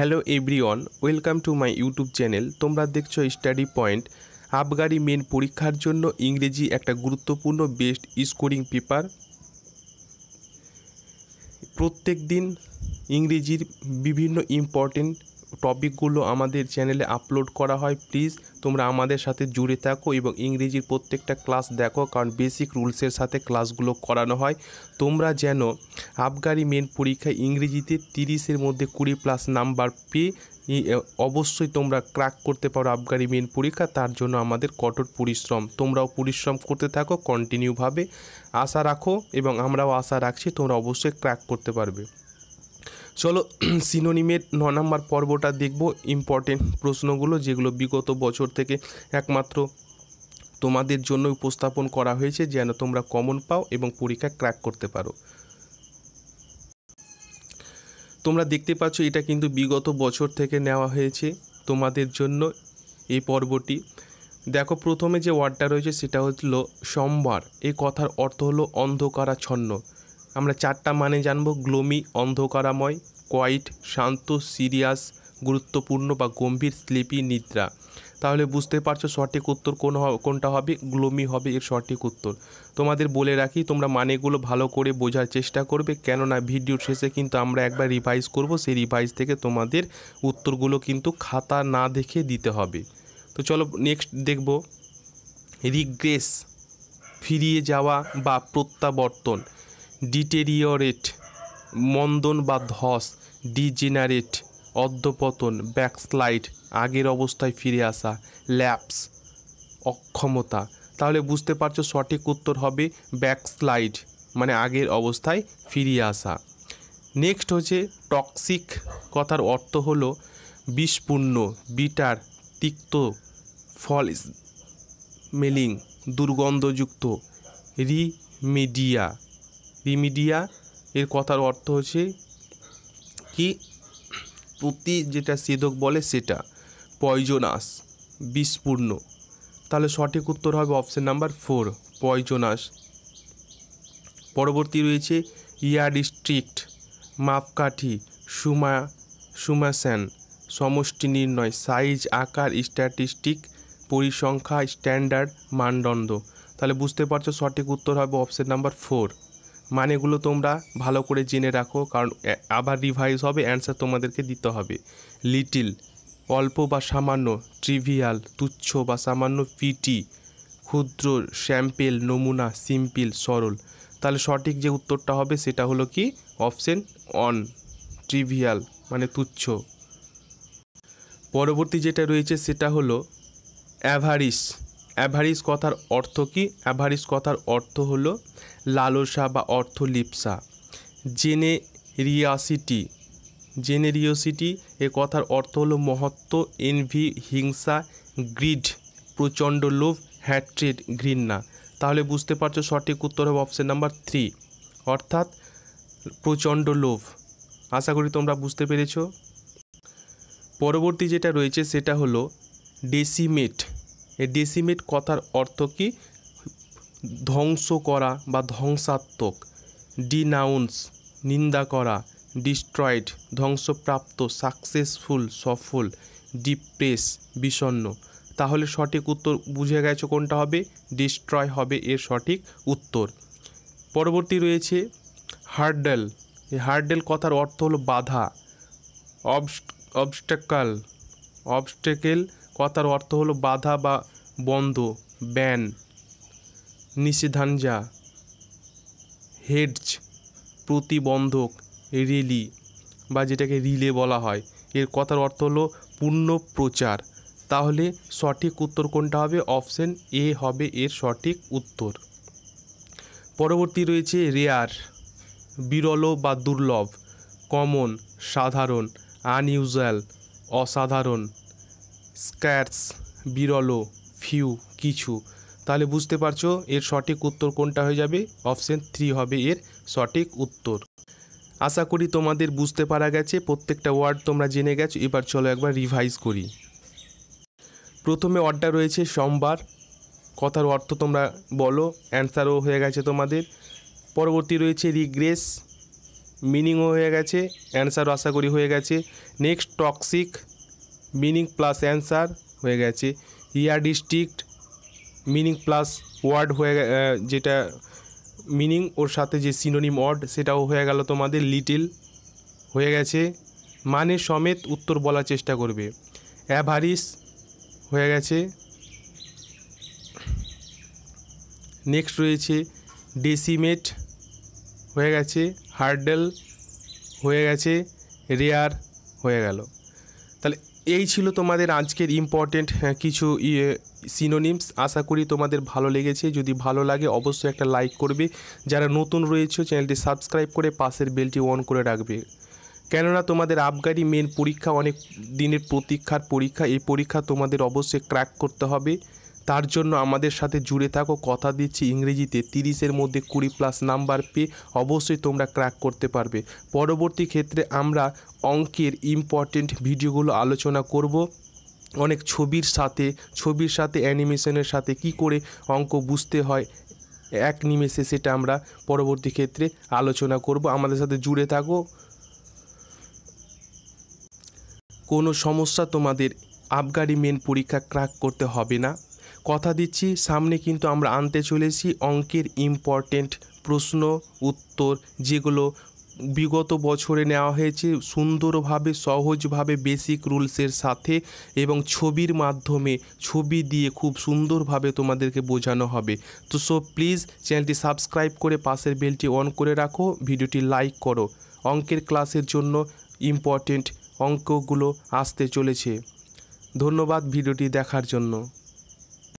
hello everyone welcome to my YouTube channel তোমরা দেখছো study point আবগারি মেন পরীক্ষার জন্য ইংরেজি একটা গুরুত্বপূর্ণ বেস্ট স্কোরিং পেপার প্রত্যেক দিন ইংরেজির বিভিন্ন ইম্পর্টেন্ট টপিকগুলো আমাদের চ্যানেলে আপলোড করা হয় প্লিজ তোমরা আমাদের সাথে জুড়ে থাকো এবং ইংরেজির প্রত্যেকটা ক্লাস দেখো কারণ বেসিক রুলসের সাথে ক্লাসগুলো করানো হয় তোমরা যেন আবগারি মেন পরীক্ষায় ইংরেজিতে তিরিশের মধ্যে কুড়ি প্লাস নাম্বার পেয়ে অবশ্যই তোমরা ক্র্যাক করতে পারো আবগারি মেন পরীক্ষা তার জন্য আমাদের কঠোর পরিশ্রম তোমরাও পরিশ্রম করতে থাকো কন্টিনিউভাবে আশা রাখো এবং আমরাও আশা রাখছি তোমরা অবশ্যই ক্র্যাক করতে পারবে চলো সিনোনিমের ন নম্বর পর্বটা দেখব ইম্পর্টেন্ট প্রশ্নগুলো যেগুলো বিগত বছর থেকে একমাত্র তোমাদের জন্য উপস্থাপন করা হয়েছে যেন তোমরা কমন পাও এবং পরীক্ষা ক্র্যাক করতে পারো তোমরা দেখতে পাচ্ছ এটা কিন্তু বিগত বছর থেকে নেওয়া হয়েছে তোমাদের জন্য এই পর্বটি দেখো প্রথমে যে ওয়ার্ডটা রয়েছে সেটা হলো সোমবার এই কথার অর্থ হলো অন্ধকারাচ্ছন্ন আমরা চারটা মানে জানব গ্লোমি অন্ধকারাময় কোয়াইট শান্ত সিরিয়াস গুরুত্বপূর্ণ বা গম্ভীর স্লিপি নিদ্রা তাহলে বুঝতে পারছো সঠিক উত্তর কোন কোনটা হবে গ্লোমি হবে এর সঠিক উত্তর তোমাদের বলে রাখি তোমরা মানেগুলো ভালো করে বোঝার চেষ্টা করবে কেননা ভিডিওর শেষে কিন্তু আমরা একবার রিভাইজ করব সেই রিভাইজ থেকে তোমাদের উত্তরগুলো কিন্তু খাতা না দেখে দিতে হবে তো চলো নেক্সট দেখব রিগ্রেস ফিরিয়ে যাওয়া বা প্রত্যাবর্তন ডিটেরিয়রেট মন্দন বা ধস ডিজেনারেট অধ্যপতন ব্যাকস্লাইড আগের অবস্থায় ফিরে আসা ল্যাপস অক্ষমতা তাহলে বুঝতে পারছো সঠিক উত্তর হবে ব্যাকস্লাইড মানে আগের অবস্থায় ফিরিয়ে আসা নেক্সট হচ্ছে টক্সিক কথার অর্থ হলো বিষপূর্ণ বিটার তিক্ত ফল মেলিং দুর্গন্ধযুক্ত রিমিডিয়া রিমিডিয়া এর কথার অর্থ হচ্ছে কি প্রতি যেটা সেদক বলে সেটা পয়জনাস বিস্পূর্ণ তাহলে সঠিক উত্তর হবে অপশান নাম্বার ফোর পয়জনাস পরবর্তী রয়েছে ইয়া ডিস্ট্রিক্ট মাপকাঠি সুমা সুমাসান সমষ্টি নির্ণয় সাইজ আকার স্ট্যাটিস্টিক পরিসংখ্যা স্ট্যান্ডার্ড মানদণ্ড তাহলে বুঝতে পারছো সঠিক উত্তর হবে অপশান নাম্বার ফোর মানেগুলো তোমরা ভালো করে জেনে রাখো কারণ আবার রিভাইজ হবে অ্যান্সার তোমাদেরকে দিতে হবে লিটিল অল্প বা সামান্য ট্রিভিয়াল তুচ্ছ বা সামান্য পিটি ক্ষুদ্র স্যাম্পেল নমুনা সিম্পল সরল তাহলে সঠিক যে উত্তরটা হবে সেটা হলো কি অপশন অন ট্রিভিয়াল মানে তুচ্ছ পরবর্তী যেটা রয়েছে সেটা হলো অ্যাভারিস অ্যাভারিস কথার অর্থ কি অ্যাভারিস কথার অর্থ হলো লালসা বা অর্থ লিপসা জেনেরিয়াসিটি জেনেরিয়সিটি এ কথার অর্থ হলো মহত্ব এনভি হিংসা গ্রিড প্রচণ্ড লোভ হ্যাট্রেড ঘৃণা তাহলে বুঝতে পারছো সঠিক উত্তর হবে অপশান নাম্বার থ্রি অর্থাৎ প্রচণ্ড লোভ আশা করি তোমরা বুঝতে পেরেছ পরবর্তী যেটা রয়েছে সেটা হলো ডেসিমেট এ ডেসিমেট কথার অর্থ কি ধ্বংস করা বা ধ্বংসাত্মক ডিনাউন্স নিন্দা করা ডিস্ট্রয়েড ধ্বংসপ্রাপ্ত সাকসেসফুল সফল ডিপ্রেস বিষণ্ন তাহলে সঠিক উত্তর বুঝে গেছো কোনটা হবে ডিস্ট্রয় হবে এর সঠিক উত্তর পরবর্তী রয়েছে হার্ডেল এই হার্ডেল কথার অর্থ হলো বাধা অবস্টেকাল অবস্টেকেল কথার অর্থ হলো বাধা বা বন্ধ ব্যান নিষেধাঞ্জা হেডজ প্রতিবন্ধক রেলি বা যেটাকে রিলে বলা হয় এর কথার অর্থ হলো পূর্ণ প্রচার তাহলে সঠিক উত্তর কোনটা হবে অপশন এ হবে এর সঠিক উত্তর পরবর্তী রয়েছে রেয়ার বিরল বা দুর্লভ কমন সাধারণ আনইউজুয়াল অসাধারণ স্ক্যাটস বিরল ফিউ কিছু তাহলে বুঝতে পারছো এর সঠিক উত্তর কোনটা হয়ে যাবে অপশান থ্রি হবে এর সঠিক উত্তর আশা করি তোমাদের বুঝতে পারা গেছে প্রত্যেকটা ওয়ার্ড তোমরা জেনে গেছো এবার চলো একবার রিভাইজ করি প্রথমে ওয়ার্ডটা রয়েছে সোমবার কথার অর্থ তোমরা বলো অ্যান্সারও হয়ে গেছে তোমাদের পরবর্তী রয়েছে রিগ্রেস মিনিংও হয়ে গেছে অ্যান্সারও আশা করি হয়ে গেছে next toxic meaning plus answer হয়ে গেছে ইয়ার ডিস্ট্রিক্ট মিনিং প্লাস ওয়ার্ড হয়ে যেটা মিনিং ওর সাথে যে সিনোনিম ওয়ার্ড সেটাও হয়ে গেল তোমাদের লিটিল হয়ে গেছে মানে সমেত উত্তর বলার চেষ্টা করবে অ্যাভারিস হয়ে গেছে নেক্সট রয়েছে ডেসিমেট হয়ে গেছে হার্ডেল হয়ে গেছে রেয়ার হয়ে গেল এই ছিল তোমাদের আজকের ইম্পর্টেন্ট হ্যাঁ, কিছু ইয়ে সিনোনিমস আশা করি তোমাদের ভালো লেগেছে যদি ভালো লাগে অবশ্যই একটা লাইক করবে যারা নতুন রয়েছে চ্যানেলটি সাবস্ক্রাইব করে পাশের বেলটি অন করে রাখবে কেননা তোমাদের আবগারি মেন পরীক্ষা অনেক দিনের প্রতীক্ষার পরীক্ষা এই পরীক্ষা তোমাদের অবশ্যই ক্র্যাক করতে হবে তার জন্য আমাদের সাথে জুড়ে থাকো কথা দিচ্ছি ইংরেজিতে তিরিশের মধ্যে কুড়ি প্লাস নাম্বার পেয়ে অবশ্যই তোমরা ক্র্যাক করতে পারবে পরবর্তী ক্ষেত্রে আমরা অঙ্কের ইম্পর্টেন্ট ভিডিওগুলো আলোচনা করব অনেক ছবির সাথে ছবির সাথে অ্যানিমেশনের সাথে কি করে অঙ্ক বুঝতে হয় এক নিমেষে সেটা আমরা পরবর্তী ক্ষেত্রে আলোচনা করব আমাদের সাথে জুড়ে থাকো কোনো সমস্যা তোমাদের আবগারি মেন পরীক্ষা ক্র্যাক করতে হবে না কথা দিচ্ছি সামনে কিন্তু আমরা আনতে চলেছি অঙ্কের ইম্পর্টেন্ট প্রশ্ন উত্তর যেগুলো বিগত বছরে নেওয়া হয়েছে সুন্দরভাবে সহজভাবে বেসিক রুলসের সাথে এবং ছবির মাধ্যমে ছবি দিয়ে খুব সুন্দরভাবে তোমাদেরকে বোঝানো হবে তো সো প্লিজ চ্যানেলটি সাবস্ক্রাইব করে পাশের বেলটি অন করে রাখো ভিডিওটি লাইক করো অঙ্কের ক্লাসের জন্য ইম্পর্টেন্ট অঙ্কগুলো আসতে চলেছে ধন্যবাদ ভিডিওটি দেখার জন্য